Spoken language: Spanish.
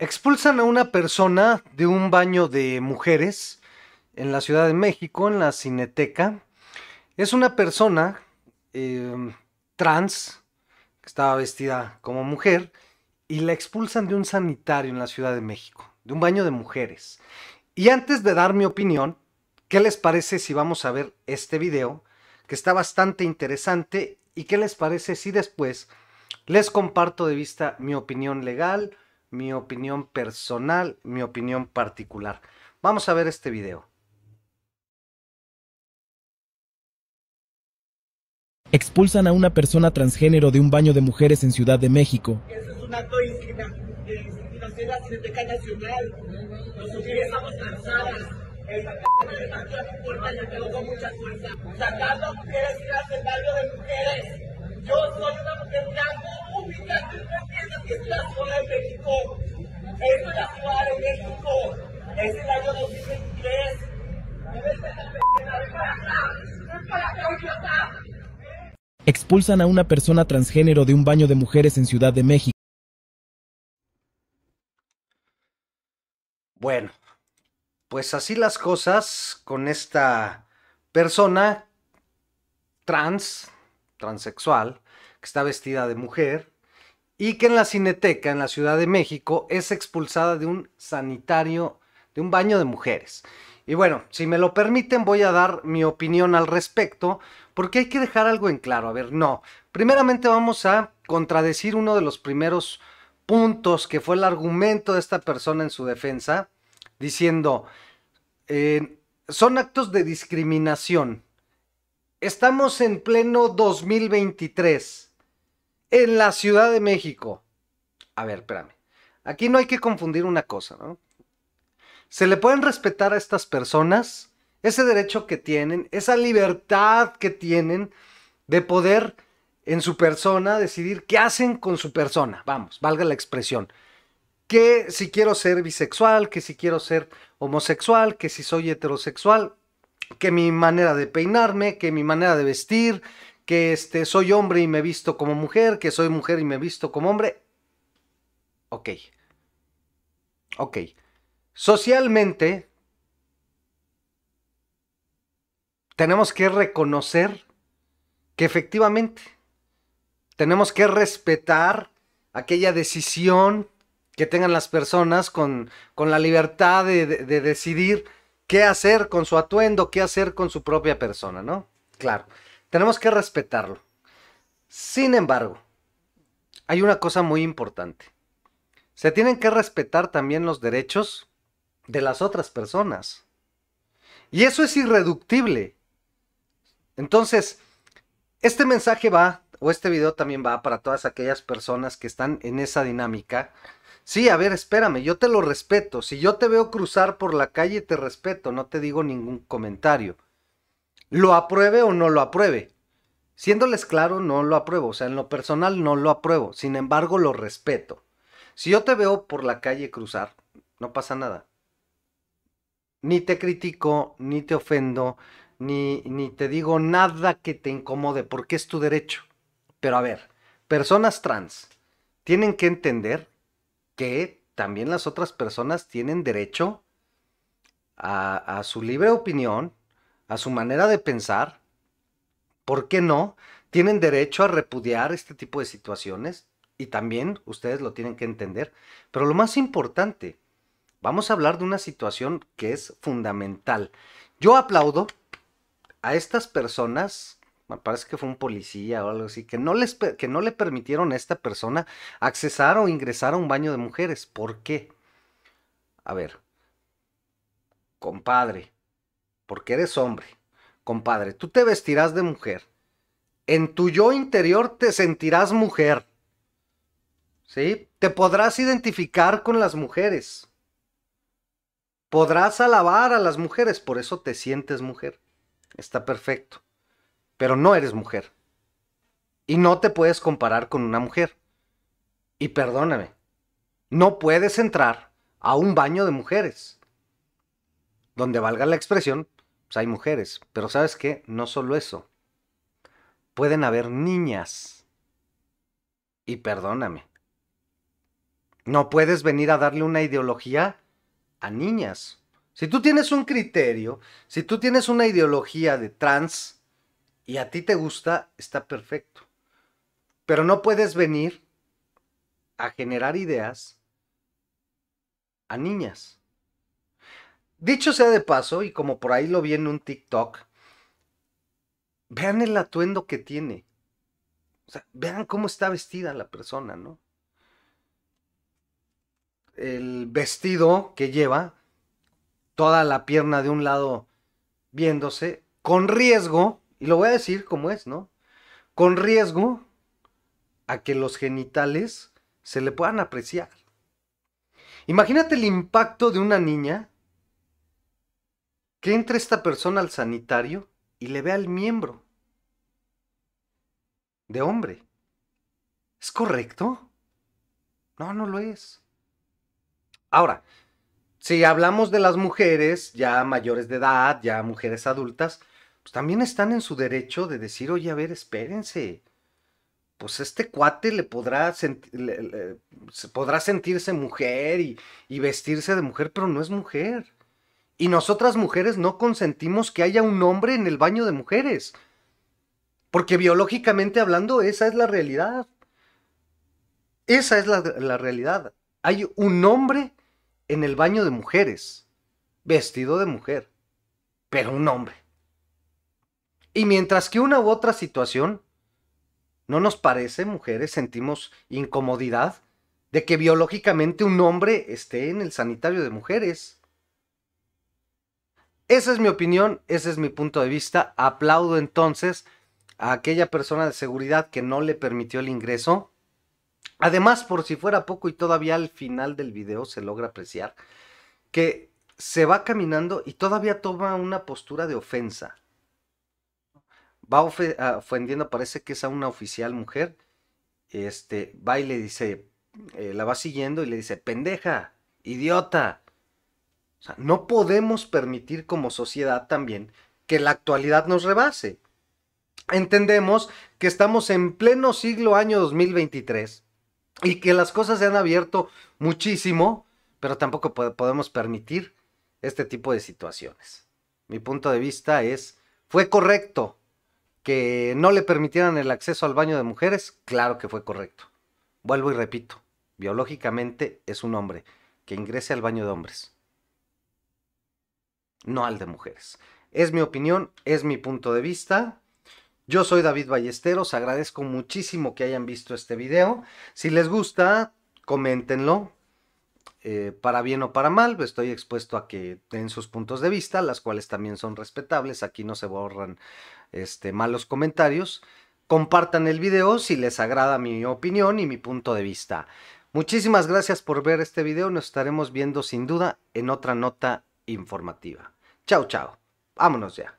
Expulsan a una persona de un baño de mujeres en la Ciudad de México, en la Cineteca. Es una persona em, trans, que estaba vestida como mujer, y la expulsan de un sanitario en la Ciudad de México, de un baño de mujeres. Y antes de dar mi opinión, ¿qué les parece si vamos a ver este video? Que está bastante interesante. ¿Y qué les parece si después les comparto de vista mi opinión legal? mi opinión personal, mi opinión particular. Vamos a ver este video. Expulsan a una persona transgénero de un baño de mujeres en Ciudad de México. Eso es un acto eh, de la Cineteca Nacional. Las mujeres estamos cansadas. Esa de puerta, le quedó con mucha fuerza. Sacando a mujeres y las del baño de mujeres. Yo soy una mujer blanca, ubicada Expulsan a una persona transgénero de un baño de mujeres en Ciudad de México. Bueno, pues así las cosas con esta persona trans, transexual, que está vestida de mujer, y que en la Cineteca, en la Ciudad de México, es expulsada de un sanitario, de un baño de mujeres. Y bueno, si me lo permiten, voy a dar mi opinión al respecto, porque hay que dejar algo en claro. A ver, no. Primeramente vamos a contradecir uno de los primeros puntos que fue el argumento de esta persona en su defensa, diciendo, eh, son actos de discriminación. Estamos en pleno 2023 en la Ciudad de México. A ver, espérame. Aquí no hay que confundir una cosa, ¿no? Se le pueden respetar a estas personas ese derecho que tienen, esa libertad que tienen de poder en su persona decidir qué hacen con su persona. Vamos, valga la expresión. Que si quiero ser bisexual, que si quiero ser homosexual, que si soy heterosexual, que mi manera de peinarme, que mi manera de vestir, que este, soy hombre y me visto como mujer, que soy mujer y me visto como hombre. Ok. Ok. Socialmente, tenemos que reconocer que efectivamente tenemos que respetar aquella decisión que tengan las personas con, con la libertad de, decidir qué hacer con su atuendo, qué hacer con su propia persona, ¿no? Claro. Tenemos que respetarlo. Sin embargo, hay una cosa muy importante. Se tienen que respetar también los derechos de las otras personas. Y eso es irreductible. Entonces, este mensaje va, o este video también va para todas aquellas personas que están en esa dinámica. Sí, a ver, espérame, yo te lo respeto. Si yo te veo cruzar por la calle, te respeto, no te digo ningún comentario lo apruebe o no lo apruebe. Siéndoles claro, no lo apruebo, o sea, en lo personal no lo apruebo, sin embargo lo respeto. Si yo te veo por la calle cruzar, no pasa nada. Ni te critico, ni te ofendo, ni, te digo nada que te incomode, porque es tu derecho. Pero a ver, personas trans tienen que entender que también las otras personas tienen derecho a, a su libre opinión, a su manera de pensar, ¿por qué no? Tienen derecho a repudiar este tipo de situaciones y también ustedes lo tienen que entender. Pero lo más importante, vamos a hablar de una situación que es fundamental. Yo aplaudo a estas personas, me parece que fue un policía o algo así, que no, les, que no le permitieron a esta persona accesar o ingresar a un baño de mujeres. ¿Por qué? A ver, compadre, porque eres hombre. Compadre, tú te vestirás de mujer. En tu yo interior te sentirás mujer. ¿Sí? Te podrás identificar con las mujeres. Podrás alabar a las mujeres, por eso te sientes mujer. Está perfecto. Pero no eres mujer. Y no te puedes comparar con una mujer. Y perdóname, no puedes entrar a un baño de mujeres, donde valga la expresión, pues, hay mujeres, pero sabes qué, no solo eso, pueden haber niñas. Y perdóname, no puedes venir a darle una ideología a niñas. Si tú tienes un criterio, si tú tienes una ideología de trans y a ti te gusta, está perfecto. Pero no puedes venir a generar ideas a niñas. Dicho sea de paso, y como por ahí lo vi en un TikTok, vean el atuendo que tiene. O sea, vean cómo está vestida la persona, ¿no? El vestido que lleva, toda la pierna de un lado viéndose, con riesgo, y lo voy a decir como es, ¿no? Con riesgo a que los genitales se le puedan apreciar. Imagínate el impacto de una niña que entre esta persona al sanitario y le vea al miembro de hombre. ¿Es correcto? No, no lo es. Ahora, si hablamos de las mujeres ya mayores de edad, ya mujeres adultas, pues también están en su derecho de decir, oye, a ver, espérense. Pues este cuate le podrá, sentirse mujer y vestirse de mujer, pero no es mujer. Y nosotras mujeres no consentimos que haya un hombre en el baño de mujeres. Porque biológicamente hablando, esa es la realidad. Esa es la, realidad. Hay un hombre en el baño de mujeres, vestido de mujer, pero un hombre. Y mientras que una u otra situación no nos parece, mujeres, sentimos incomodidad de que biológicamente un hombre esté en el sanitario de mujeres. Esa es mi opinión, ese es mi punto de vista. Aplaudo entonces a aquella persona de seguridad que no le permitió el ingreso. Además, por si fuera poco y todavía al final del video se logra apreciar que se va caminando y todavía toma una postura de ofensa. Va ofendiendo, parece que es a una oficial mujer. Este, va y le dice, eh, la va siguiendo y le dice, pendeja, idiota, no podemos permitir como sociedad también que la actualidad nos rebase. Entendemos que estamos en pleno siglo año 2023 y que las cosas se han abierto muchísimo, pero tampoco podemos permitir este tipo de situaciones. Mi punto de vista es, ¿fue correcto que no le permitieran el acceso al baño de mujeres? Claro que fue correcto. Vuelvo y repito, biológicamente es un hombre que ingrese al baño de hombres no al de mujeres. Es mi opinión, es mi punto de vista. Yo soy David Ballesteros, agradezco muchísimo que hayan visto este video. Si les gusta, coméntenlo, eh, para bien o para mal, estoy expuesto a que den sus puntos de vista, las cuales también son respetables, aquí no se borran este, malos comentarios. Compartan el video si les agrada mi opinión y mi punto de vista. Muchísimas gracias por ver este video, nos estaremos viendo sin duda en otra nota informativa. Chao, chao. Vámonos ya.